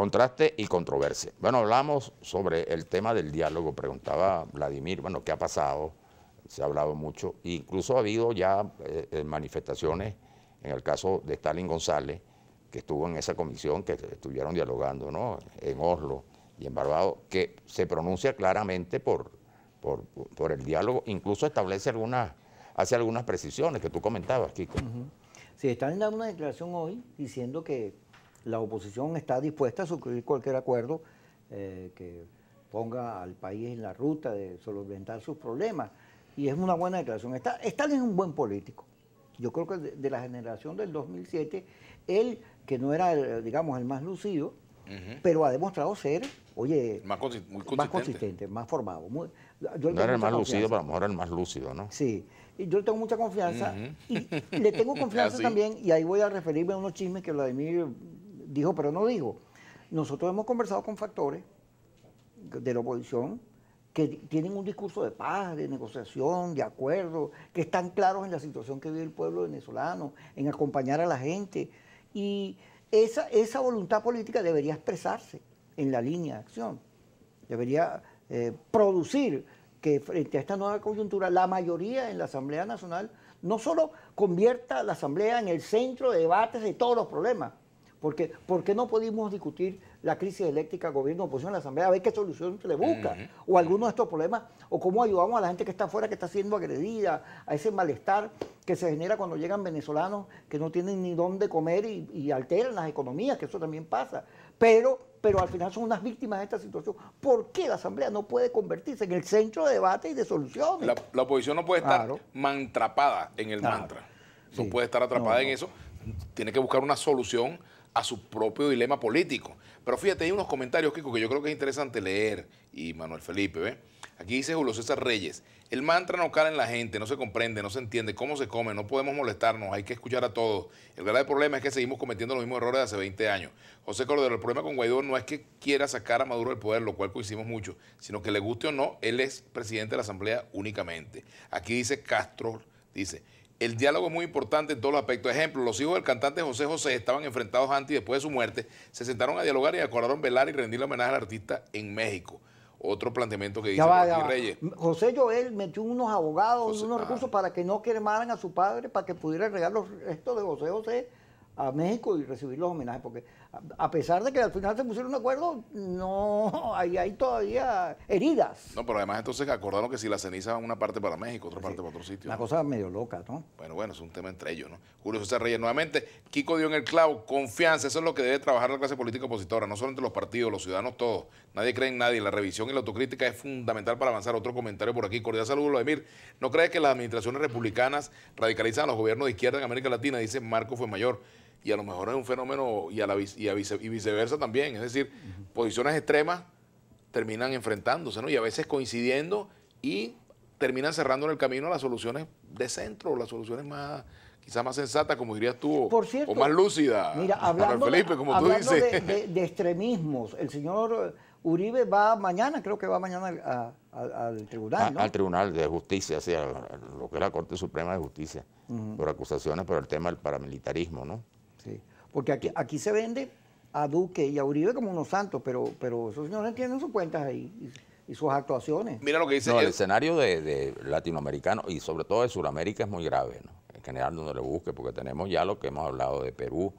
contraste y controversia. Bueno, hablamos sobre el tema del diálogo, preguntaba Vladimir, bueno, ¿qué ha pasado? Se ha hablado mucho, incluso ha habido ya eh, eh, manifestaciones, en el caso de Stalin González, que estuvo en esa comisión, que estuvieron dialogando ¿no? en Oslo y en Barbados, que se pronuncia claramente por, por, el diálogo, incluso establece algunas, hace algunas precisiones que tú comentabas, Kiko. Sí, Stalin da una declaración hoy diciendo que la oposición está dispuesta a suscribir cualquier acuerdo eh, que ponga al país en la ruta de solventar sus problemas. Y es una buena declaración. Está, Stalin es un buen político. Yo creo que de, la generación del 2007, él, que no era, eh, digamos, el más lucido, pero ha demostrado ser, oye, más, consistente. más formado. no era el más lucido, pero a lo mejor era el más lúcido, ¿no? Sí. Y yo le tengo mucha confianza y le tengo confianza también, y ahí voy a referirme a unos chismes que de Vladimir dijo, pero no dijo. Nosotros hemos conversado con factores de la oposición que tienen un discurso de paz, de negociación, de acuerdo, que están claros en la situación que vive el pueblo venezolano, en acompañar a la gente. Y esa, esa voluntad política debería expresarse en la línea de acción, debería eh, producir que frente a esta nueva coyuntura la mayoría en la Asamblea Nacional no solo convierta a la Asamblea en el centro de debates de todos los problemas, ¿Por qué no pudimos discutir la crisis eléctrica, gobierno, oposición en la Asamblea, a ver qué solución se le busca? O algunos de estos problemas, o cómo ayudamos a la gente que está afuera, que está siendo agredida, a ese malestar que se genera cuando llegan venezolanos que no tienen ni dónde comer y, alteran las economías, que eso también pasa. Pero, pero al final son unas víctimas de esta situación. ¿Por qué la Asamblea no puede convertirse en el centro de debate y de soluciones? La, oposición no puede estar mantrapada en el mantra. No puede estar atrapada en eso. Tiene que buscar una solución a su propio dilema político. Pero fíjate, hay unos comentarios, Kiko, que yo creo que es interesante leer, y Manuel Felipe, ¿ve? Aquí dice Julio César Reyes, el mantra no cae en la gente, no se comprende, no se entiende cómo se come, no podemos molestarnos, hay que escuchar a todos. El grave problema es que seguimos cometiendo los mismos errores de hace 20 años. José Cordero, el problema con Guaidó no es que quiera sacar a Maduro del poder, lo cual coincidimos mucho, sino que le guste o no, él es presidente de la Asamblea únicamente. Aquí dice Castro, dice, el diálogo es muy importante en todos los aspectos. Ejemplo, los hijos del cantante José José estaban enfrentados antes y después de su muerte, se sentaron a dialogar y acordaron velar y rendir homenaje al artista en México. Otro planteamiento que dice va, Reyes. José Joel metió unos abogados, unos ah. recursos para que no quemaran a su padre, para que pudiera regar los restos de José José a México y recibir los homenajes, porque a pesar de que al final se pusieron un acuerdo, no, ahí hay todavía heridas. No, pero además entonces acordaron que si la ceniza una parte para México, otra parte para otro sitio. Una cosa medio loca, ¿no? Bueno, bueno, es un tema entre ellos, ¿no? Julio César Reyes, nuevamente, Kiko dio en el clavo, confianza, eso es lo que debe trabajar la clase política opositora, no solo entre los partidos, los ciudadanos todos, nadie cree en nadie, la revisión y la autocrítica es fundamental para avanzar. Otro comentario por aquí, cordial saludo, Vladimir, ¿no cree que las administraciones republicanas radicalizan a los gobiernos de izquierda en América Latina? Dice Marco Fue Mayor y a lo mejor es un fenómeno y, a la, y, y viceversa también. Es decir, posiciones extremas terminan enfrentándose, ¿no? Y a veces coincidiendo y terminan cerrando en el camino las soluciones de centro, las soluciones más quizás más sensatas, como dirías tú, o más lúcidas. Mira, hablando, De, de, extremismos, el señor Uribe va mañana, creo que va mañana al tribunal, Al tribunal de justicia, sí, a, lo que es la Corte Suprema de Justicia, por acusaciones por el tema del paramilitarismo, ¿no? Porque aquí, aquí se vende a Duque y a Uribe como unos santos, pero, pero esos señores tienen sus cuentas ahí y, sus actuaciones. Mira lo que dice. el escenario de, latinoamericano y sobre todo de Sudamérica es muy grave, ¿no? En general, donde le busque, porque tenemos ya lo que hemos hablado de Perú,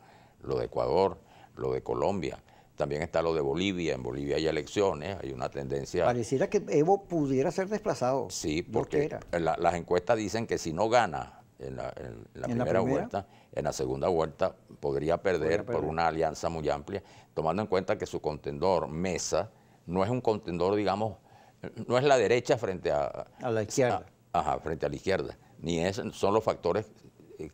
lo de Ecuador, lo de Colombia. También está lo de Bolivia. En Bolivia hay elecciones, hay una tendencia. Pareciera que Evo pudiera ser desplazado. Sí, porque las encuestas dicen que si no gana en la, primera, vuelta, en la segunda vuelta podría perder, por una alianza muy amplia, tomando en cuenta que su contendor Mesa no es un contendor, digamos, no es la derecha frente a, la izquierda. frente a la izquierda. Ni es, son los factores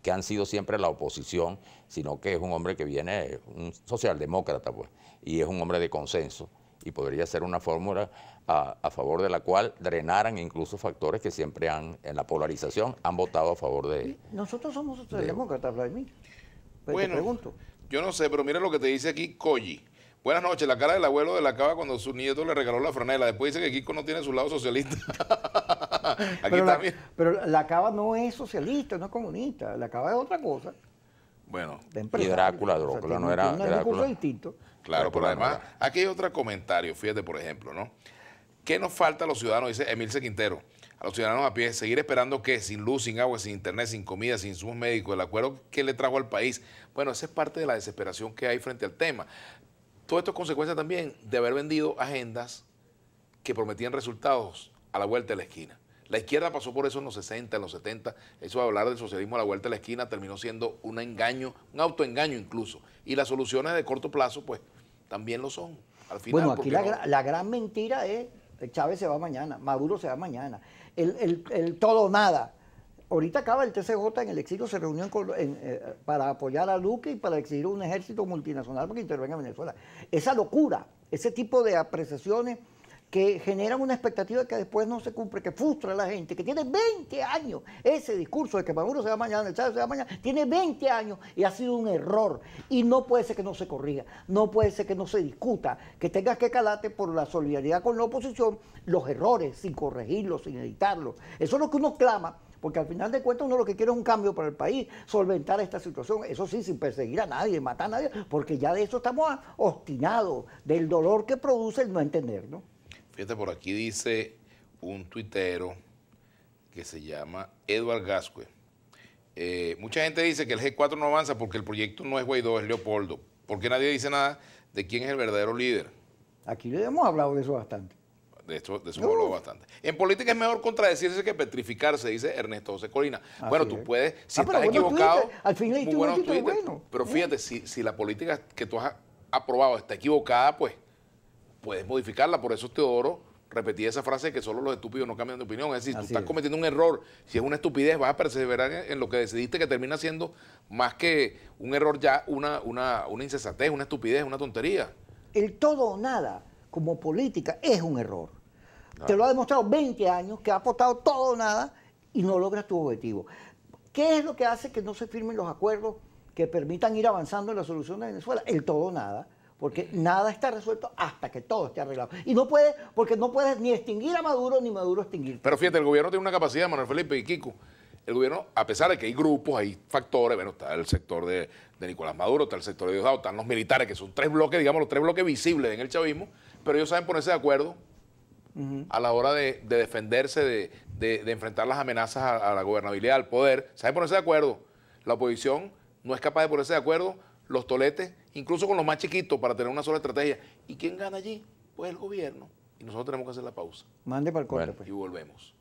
que han sido siempre la oposición, sino que es un hombre que viene, un socialdemócrata, pues, y es un hombre de consenso y podría ser una fórmula a, favor de la cual drenaran incluso factores que siempre han, en la polarización, han votado a favor de... él. Nosotros somos socialdemócratas, Vladimir. Pues bueno, pregunto. yo no sé, pero mira lo que te dice aquí Colli. Buenas noches, la cara del abuelo de la cava cuando su nieto le regaló la franela. Después dice que Kiko no tiene su lado socialista. pero, pero la cava no es socialista, no es comunista. La cava es otra cosa. Bueno, y Drácula, Drácula no era. Drácula. distinto. Claro, pero además, aquí hay otro comentario, fíjate, por ejemplo, ¿no? ¿Qué nos falta a los ciudadanos? Dice Emilce Quintero. A los ciudadanos a pie, seguir esperando que sin luz, sin agua, sin internet, sin comida, sin sus médicos, el acuerdo que le trajo al país. Bueno, esa es parte de la desesperación que hay frente al tema. Todo esto es consecuencia también de haber vendido agendas que prometían resultados a la vuelta de la esquina. La izquierda pasó por eso en los 60, en los 70. Eso de hablar del socialismo a la vuelta de la esquina terminó siendo un engaño, un autoengaño incluso. Y las soluciones de corto plazo, pues, también lo son. Al final, bueno, aquí la, gran mentira es Chávez se va mañana, Maduro se va mañana. El, todo nada. Ahorita acaba el TCJ en el exilio, se reunió eh, para apoyar a Luque y para exigir un ejército multinacional para que intervenga en Venezuela. Esa locura, ese tipo de apreciaciones que generan una expectativa que después no se cumple, que frustra a la gente, que tiene 20 años. Ese discurso de que Maduro se va mañana, el Chávez se va mañana, tiene 20 años y ha sido un error. Y no puede ser que no se corrija, no puede ser que no se discuta, que tengas que calarte por la solidaridad con la oposición los errores sin corregirlos, sin editarlos. Eso es lo que uno clama. Porque al final de cuentas uno lo que quiere es un cambio para el país, solventar esta situación, eso sí, sin perseguir a nadie, matar a nadie, porque ya de eso estamos obstinados, del dolor que produce el no entender, ¿no? Fíjate, por aquí dice un tuitero que se llama Edward Gascue. Eh, mucha gente dice que el G4 no avanza porque el proyecto no es Guaidó, es Leopoldo. Porque nadie dice nada de quién es el verdadero líder? Aquí le hemos hablado de eso bastante. De, eso, de eso hemos hablado bastante. En política es mejor contradecirse que petrificarse, dice Ernesto José Colina. bueno, tú puedes, si ah, estás equivocado, y al cabo, bueno, bueno. Pero fíjate, si la política que tú has aprobado está equivocada, pues puedes modificarla, por eso Teodoro oro repetí esa frase que solo los estúpidos no cambian de opinión. Es decir, tú estás cometiendo un error. Si es una estupidez, vas a perseverar en lo que decidiste que termina siendo más que un error ya, una, una, una insensatez, una estupidez, una tontería. El todo o nada como política es un error. Te lo ha demostrado 20 años que ha apostado todo o nada y no logras tu objetivo. ¿Qué es lo que hace que no se firmen los acuerdos que permitan ir avanzando en la solución de Venezuela? El todo o nada porque nada está resuelto hasta que todo esté arreglado. Y no puede, porque no puedes ni extinguir a Maduro ni Maduro extinguir. Pero fíjate, el gobierno tiene una capacidad, Manuel Felipe y Kiko. El gobierno, a pesar de que hay grupos, hay factores, bueno, está el sector de, Nicolás Maduro, está el sector de Diosdado, están los militares, que son tres bloques, digamos, los tres bloques visibles en el chavismo, pero ellos saben ponerse de acuerdo a la hora de, defenderse, de, de, enfrentar las amenazas a, a la gobernabilidad, al poder, saben ponerse de acuerdo. La oposición no es capaz de ponerse de acuerdo los toletes, incluso con los más chiquitos, para tener una sola estrategia. ¿Y quién gana allí? Pues el gobierno. Y nosotros tenemos que hacer la pausa. Mande para el corte. pues. Y volvemos.